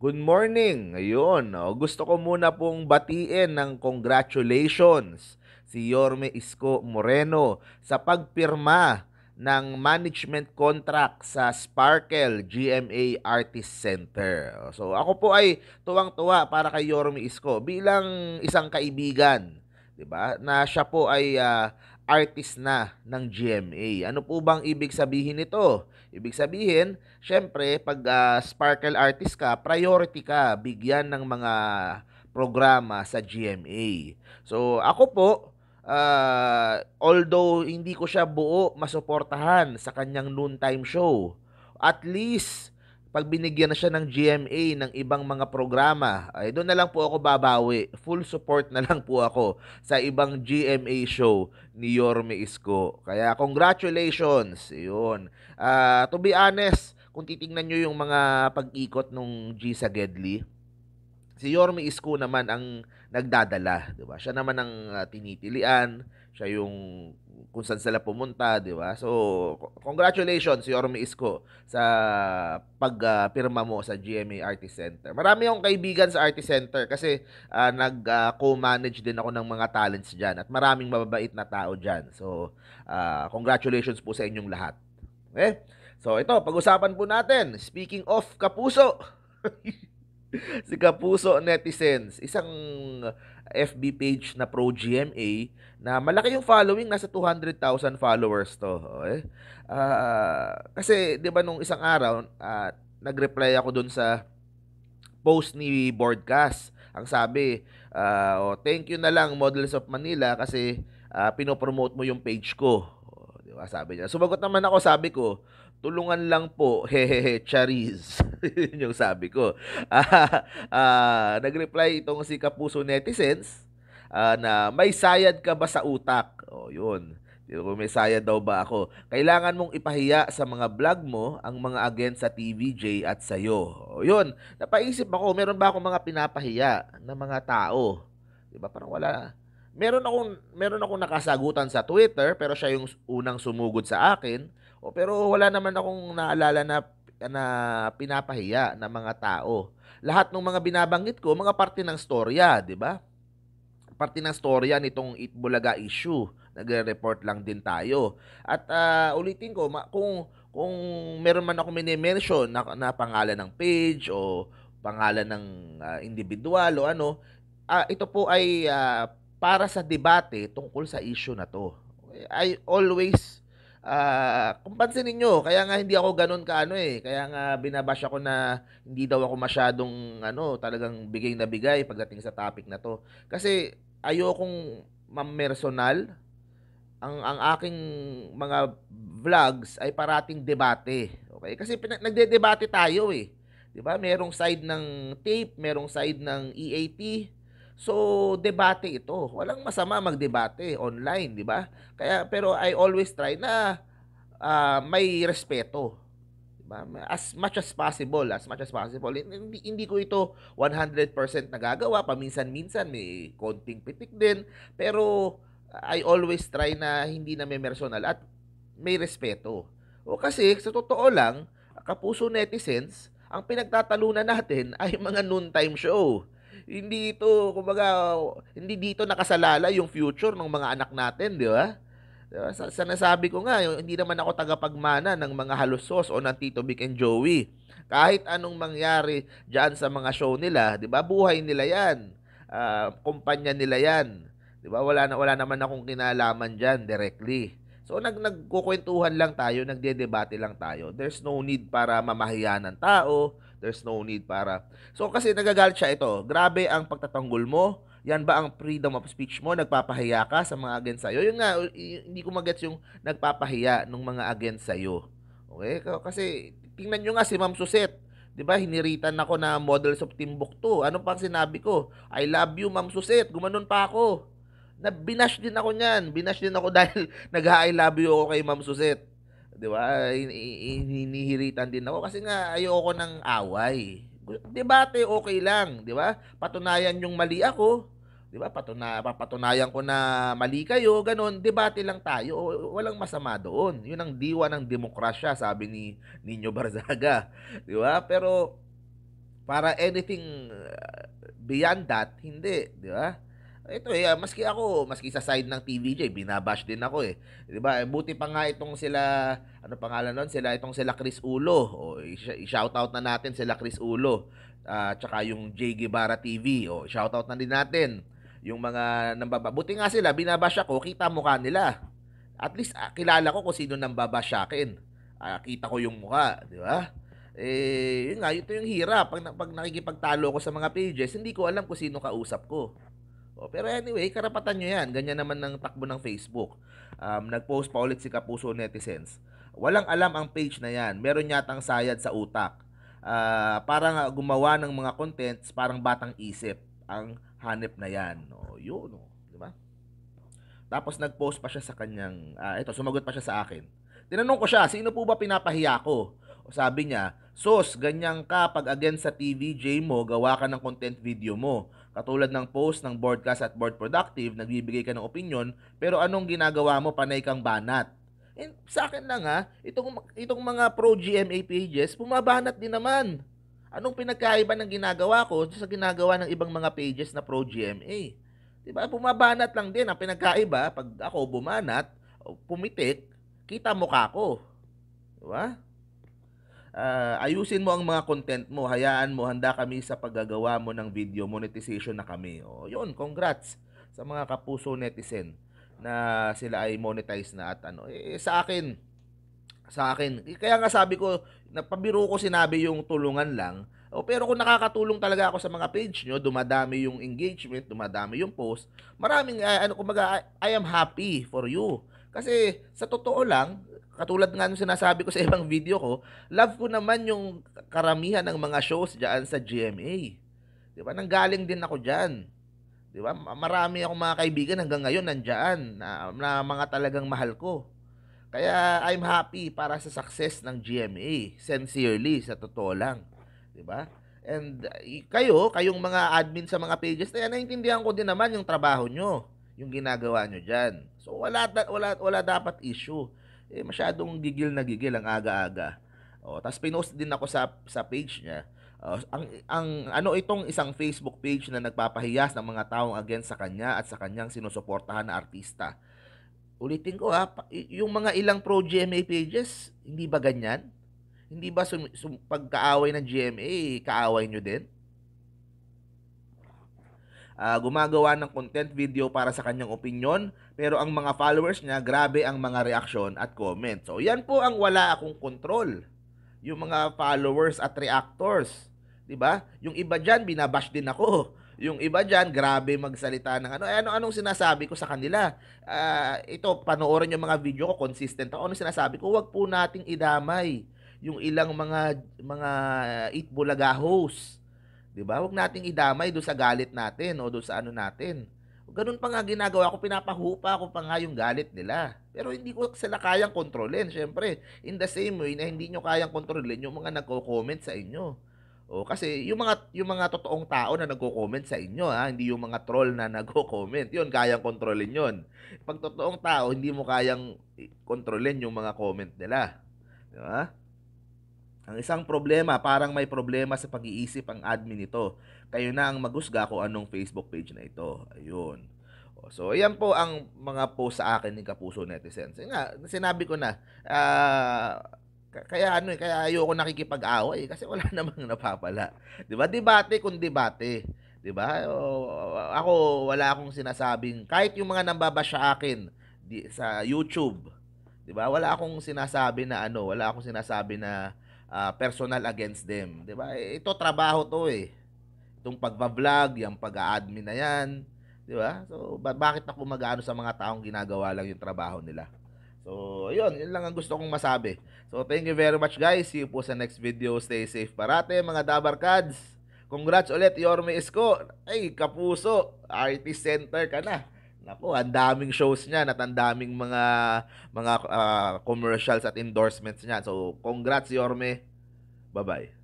Good morning. Ayun, oh, gusto ko muna pong batiin ng congratulations si Yorme Isko Moreno sa pagpirma ng management contract sa Sparkle GMA Artist Center. So ako po ay tuwang-tuwa para kay Yorme Isko bilang isang kaibigan, 'di ba? Na siya po ay uh, artist na ng GMA. Ano po bang ibig sabihin nito? Ibig sabihin, syempre, pag uh, sparkle artist ka, priority ka, bigyan ng mga programa sa GMA. So, ako po, uh, although hindi ko siya buo masuportahan sa kanyang noontime show, at least pag binigyan na siya ng GMA ng ibang mga programa, ay doon na lang po ako babawi. Full support na lang po ako sa ibang GMA show ni Yorme Isko. Kaya congratulations. Yun. Uh, to be honest, kung titingnan nyo yung mga pag-ikot nung Gisa sa Gedli, si Yorme Isko naman ang nagdadala, 'di ba? Siya naman ang uh, tinitilian, siya yung kung saan sila pumunta, di ba? So, congratulations, si Yorme Isko, sa pagpirma uh, mo sa GMA Artist Center. Marami akong kaibigan sa Artist Center kasi uh, nag-co-manage din ako ng mga talents diyan at maraming mababait na tao diyan. So, uh, congratulations po sa inyong lahat. Okay? So, ito, pag-usapan po natin. Speaking of kapuso, si Kapuso Netizens, isang FB page na pro GMA na malaki yung following, nasa 200,000 followers to. Okay? Uh, kasi 'di ba nung isang araw, uh, ah, nag ako doon sa post ni Broadcast. Ang sabi, uh, oh, thank you na lang Models of Manila kasi uh, pinopromote mo yung page ko. Oh, di ba? Sabi niya. Sumagot naman ako, sabi ko, tulungan lang po, hehehe, chariz. Yun yung sabi ko. Uh, uh, nag-reply itong si Kapuso Netizens uh, na may sayad ka ba sa utak? O, oh, yun. Pero may sayad daw ba ako? Kailangan mong ipahiya sa mga vlog mo ang mga agent sa TVJ at sa'yo. O, yun. Napaisip ako, meron ba akong mga pinapahiya na mga tao? Diba? Parang wala. Meron akong, meron akong nakasagutan sa Twitter, pero siya yung unang sumugod sa akin o, pero wala naman akong naalala na, na pinapahiya na mga tao. Lahat ng mga binabanggit ko, mga parte ng storya, di ba? Parte ng storya nitong Eat Bulaga issue. Nagre-report lang din tayo. At uh, ulitin ko, kung, kung meron man ako minimension na, na pangalan ng page o pangalan ng uh, individual o ano, uh, ito po ay uh, para sa debate tungkol sa issue na to. I always uh, kung pansinin nyo, kaya nga hindi ako ganun kaano eh. Kaya nga binabash ako na hindi daw ako masyadong ano, talagang bigay na bigay pagdating sa topic na to. Kasi ayokong mamersonal. Ang, ang aking mga vlogs ay parating debate. Okay? Kasi pinag- nagde-debate tayo eh. 'Di ba? Merong side ng tape, merong side ng EAT, So, debate ito. Walang masama magdebate online, di ba? Kaya pero I always try na uh, may respeto. Di ba? As much as possible, as much as possible. Hindi, hindi ko ito 100% nagagawa. Paminsan-minsan may konting pitik din. Pero I always try na hindi na may personal at may respeto. O kasi sa totoo lang, kapuso netizens, ang pinagtatalunan natin ay mga noontime show hindi ito, kumbaga, hindi dito nakasalala yung future ng mga anak natin, di ba? Diba? Sa, sa ko nga, hindi naman ako tagapagmana ng mga halusos o ng Tito Vic and Joey. Kahit anong mangyari diyan sa mga show nila, 'di ba? Buhay nila 'yan. Uh, kumpanya nila 'yan. 'Di ba? Wala na wala naman akong kinalaman diyan directly. So nag nagkukwentuhan lang tayo, nagdedebate lang tayo. There's no need para mamahiya ng tao There's no need para. So kasi nagagalit siya ito. Grabe ang pagtatanggol mo. Yan ba ang freedom of speech mo? Nagpapahiya ka sa mga against sa'yo? Yun nga, hindi ko magets yung nagpapahiya ng mga against sa'yo. Okay? Kasi tingnan nyo nga si Ma'am Suset. 'di ba? Hiniritan ako na models of Timbuktu. Ano pa ang sinabi ko? I love you, Ma'am Suset. Gumanon pa ako. Na binash din ako niyan. Binash din ako dahil nag-I love you ako kay Ma'am Suset. 'Di ba? Hinihiritan din ako kasi nga ayoko ng away. Debate okay lang, 'di ba? Patunayan yung mali ako. 'Di ba? Patuna papatunayan ko na mali kayo, ganun. Debate lang tayo. Walang masama doon. 'Yun ang diwa ng demokrasya, sabi ni Ninyo Barzaga. 'Di ba? Pero para anything uh, beyond that, hindi, 'di ba? Ito eh, ah, maski ako, maski sa side ng TVJ, binabash din ako eh. 'Di ba? Eh, buti pa nga itong sila, ano pangalan noon, sila itong sila Chris Ulo. O i-shout out na natin sila Chris Ulo. Uh, tsaka yung J Guevara TV. O shout out na din natin yung mga nambaba. Buti nga sila, binabash ako, kita mukha nila. At least uh, kilala ko kung sino nambabash akin. Uh, kita ko yung mukha, 'di ba? Eh, yun nga, ito yung hirap. Pag, pag nakikipagtalo ko sa mga pages, hindi ko alam kung sino kausap ko. O, oh, pero anyway, karapatan nyo yan. Ganyan naman ng takbo ng Facebook. Um, nag-post pa ulit si Kapuso Netizens. Walang alam ang page na yan. Meron yatang sayad sa utak. Uh, ah, parang gumawa ng mga contents, parang batang isip ang hanip na yan. O, oh, yun. O, oh, di ba? Tapos nag-post pa siya sa kanyang, uh, ah, ito, sumagot pa siya sa akin. Tinanong ko siya, sino po ba pinapahiya ko? Sabi niya, Sos, ganyan ka pag again sa TV, J mo, gawa ka ng content video mo. Katulad ng post ng broadcast at board productive, nagbibigay ka ng opinion, pero anong ginagawa mo, panay kang banat. And sa akin lang ha, itong, itong mga pro-GMA pages, pumabanat din naman. Anong pinagkaiba ng ginagawa ko sa ginagawa ng ibang mga pages na pro-GMA? Diba? Pumabanat lang din. Ang pinagkaiba, pag ako bumanat, pumitik, kita mukha ko. Diba? uh, ayusin mo ang mga content mo, hayaan mo, handa kami sa paggagawa mo ng video, monetization na kami. O, yun, congrats sa mga kapuso netizen na sila ay monetize na at ano. Eh, sa akin, sa akin, eh, kaya nga sabi ko, napabiro ko sinabi yung tulungan lang, o, pero kung nakakatulong talaga ako sa mga page nyo, dumadami yung engagement, dumadami yung post, maraming, uh, ano, kumaga, I, I am happy for you. Kasi sa totoo lang, katulad nga nung sinasabi ko sa ibang video ko, love ko naman yung karamihan ng mga shows diyan sa GMA. 'Di ba? Nanggaling din ako diyan. 'Di ba? Marami akong mga kaibigan hanggang ngayon nandiyan na, na mga talagang mahal ko. Kaya I'm happy para sa success ng GMA, sincerely sa totoo lang. 'Di ba? And eh, kayo, kayong mga admin sa mga pages ay naiintindihan ko din naman yung trabaho nyo, yung ginagawa nyo diyan. So wala, wala, wala dapat issue eh, masyadong gigil na gigil ang aga-aga. Oh, tapos pinost din ako sa sa page niya. Uh, ang ang ano itong isang Facebook page na nagpapahiyas ng mga taong against sa kanya at sa kanyang sinusuportahan na artista. Ulitin ko ha, yung mga ilang pro GMA pages, hindi ba ganyan? Hindi ba sum, sum, pagkaaway ng GMA, kaaway nyo din? uh, gumagawa ng content video para sa kanyang opinion, pero ang mga followers niya, grabe ang mga reaction at comment. So, yan po ang wala akong control. Yung mga followers at reactors. 'di ba? Yung iba diyan binabash din ako. Yung iba diyan grabe magsalita ng ano. Eh, ano anong sinasabi ko sa kanila? Uh, ito panoorin yung mga video ko consistent ako. Ano sinasabi ko? Huwag po nating idamay yung ilang mga mga Itbulaga hosts 'Di ba? Huwag nating idamay do sa galit natin o do sa ano natin. Ganun pa nga ginagawa ko, pinapahupa ko pa nga yung galit nila. Pero hindi ko sila kayang kontrolin, syempre. In the same way na hindi nyo kayang kontrolin yung mga nagko-comment sa inyo. O, kasi yung mga, yung mga totoong tao na nagko-comment sa inyo, ha, hindi yung mga troll na nagko-comment, yun, kayang kontrolin yun. Pag totoong tao, hindi mo kayang kontrolin yung mga comment nila. Di ba? Ang isang problema, parang may problema sa pag-iisip ang admin nito. Kayo na ang magusga kung anong Facebook page na ito. Ayun. So, ayan po ang mga post sa akin ni Kapuso Netizens. Yung nga, sinabi ko na, uh, kaya ano eh, kaya ayoko nakikipag-away kasi wala namang napapala. 'Di ba? Debate kung debate. 'Di ba? Ako wala akong sinasabing kahit yung mga nambabash sa akin di, sa YouTube. 'Di ba? Wala akong sinasabi na ano, wala akong sinasabi na uh, personal against them. 'Di ba? Eh, ito trabaho 'to eh. Itong pagba-vlog, yung pag-admin na 'yan, 'di ba? So ba- bakit ako mag-aano sa mga taong ginagawa lang yung trabaho nila? So, yun, yun lang ang gusto kong masabi. So, thank you very much guys. See you po sa next video. Stay safe parate mga Dabarkads. Congrats ulit, Yorme Isko. Ay, kapuso. Artist Center ka na. Naku, ang daming shows niya at ang daming mga mga uh, commercials at endorsements niya. So, congrats Yorme. Bye-bye.